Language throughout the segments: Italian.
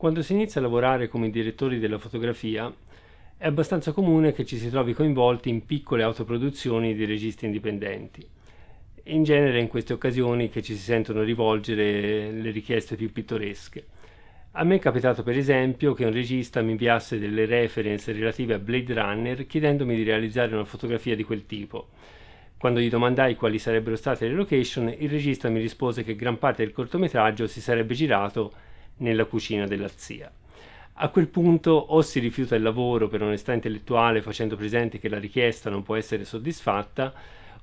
Quando si inizia a lavorare come direttori della fotografia, è abbastanza comune che ci si trovi coinvolti in piccole autoproduzioni di registi indipendenti. In genere è in queste occasioni che ci si sentono rivolgere le richieste più pittoresche. A me è capitato per esempio che un regista mi inviasse delle reference relative a Blade Runner chiedendomi di realizzare una fotografia di quel tipo. Quando gli domandai quali sarebbero state le location, il regista mi rispose che gran parte del cortometraggio si sarebbe girato nella cucina della zia. A quel punto o si rifiuta il lavoro per onestà intellettuale facendo presente che la richiesta non può essere soddisfatta,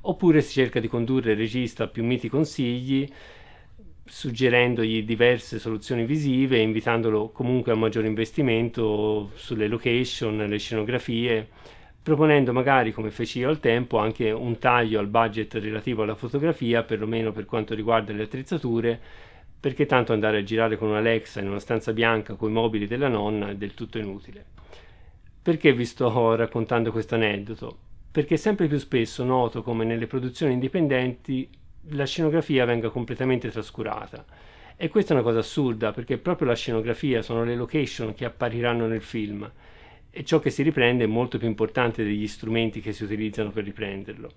oppure si cerca di condurre il regista a più miti consigli, suggerendogli diverse soluzioni visive, invitandolo comunque a un maggior investimento sulle location, le scenografie, proponendo magari, come feci io al tempo, anche un taglio al budget relativo alla fotografia, perlomeno per quanto riguarda le attrezzature, perché tanto andare a girare con un'Alexa in una stanza bianca con i mobili della nonna è del tutto inutile. Perché vi sto raccontando questo aneddoto? Perché sempre più spesso noto come nelle produzioni indipendenti la scenografia venga completamente trascurata. E questa è una cosa assurda, perché proprio la scenografia sono le location che appariranno nel film e ciò che si riprende è molto più importante degli strumenti che si utilizzano per riprenderlo.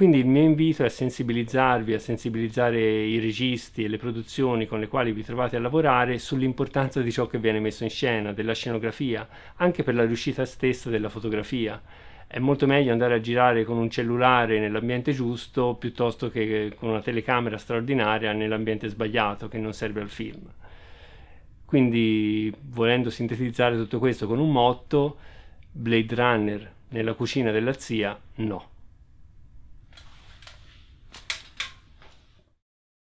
Quindi il mio invito è a sensibilizzarvi, a sensibilizzare i registi e le produzioni con le quali vi trovate a lavorare sull'importanza di ciò che viene messo in scena, della scenografia, anche per la riuscita stessa della fotografia. È molto meglio andare a girare con un cellulare nell'ambiente giusto piuttosto che con una telecamera straordinaria nell'ambiente sbagliato che non serve al film. Quindi, volendo sintetizzare tutto questo con un motto, Blade Runner nella cucina della zia, no.